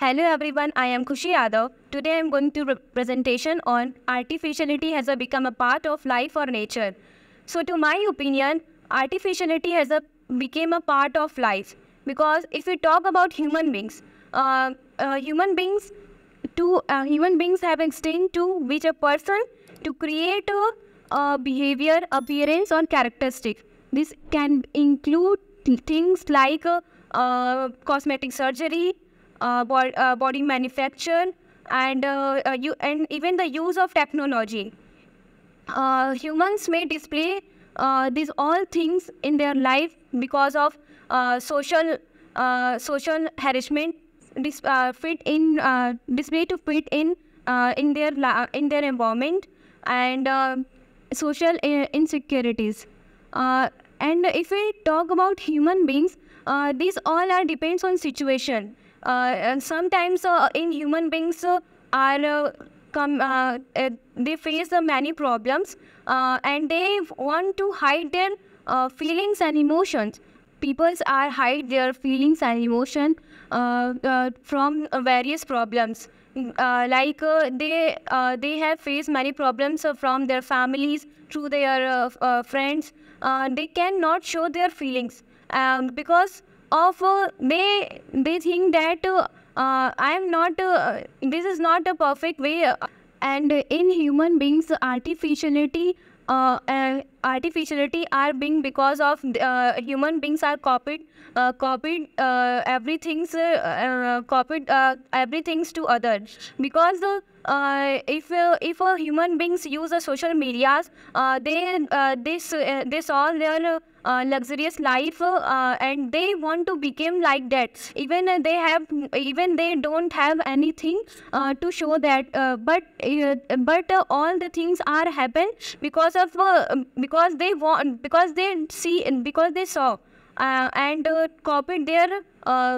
Hello everyone, I am Kushi Yadav. Today I am going to presentation on artificiality has become a part of life or nature. So to my opinion, artificiality has a, became a part of life because if we talk about human beings, uh, uh, human beings to uh, human beings have instinct to which a person to create a, a behavior, appearance or characteristic. This can include things like uh, uh, cosmetic surgery, uh, bo uh, body manufacture and uh, you and even the use of technology. humans may display these all things in their life because of social social harassment dis fit in display to fit in in their in their environment and social insecurities. Uh, and if we talk about human beings, uh, these all are depends on situation. Uh, and sometimes uh, in human beings uh, are come uh, they face uh, many problems uh, and they want to hide their uh, feelings and emotions people are hide their feelings and emotion from various problems like they they have faced many problems from their families through their friends they cannot show their feelings um, because of uh, they they think that uh, uh, I am not this is not a perfect way and in human beings artificiality uh, uh, artificiality are being because of uh, human beings are copied uh, copied uh, everything's copied everything's to others because if if a human beings use the social medias they this this all their uh, luxurious life uh, and they want to become like that even they have even they don't have anything uh, to show that uh, but uh, but all the things are happen because of because they want because they see because they saw and copied their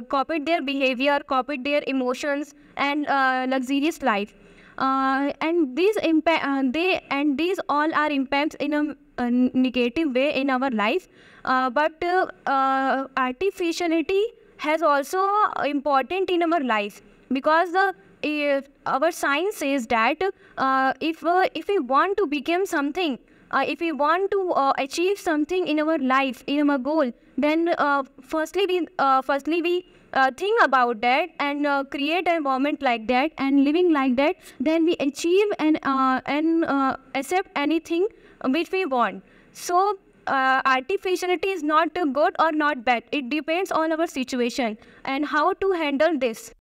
copied their behavior copied their emotions and luxurious life uh, and these impact uh, they and these all are impacts in a, a negative way in our life uh, but uh, artificiality has also important in our life because the if our science says that uh, if uh, if we want to become something, uh, if we want to uh, achieve something in our life, in our goal, then uh, firstly we uh, firstly we think about that and create a environment like that and living like that. Then we achieve and and accept anything which we want. So. Uh, artificiality is not good or not bad. It depends on our situation and how to handle this.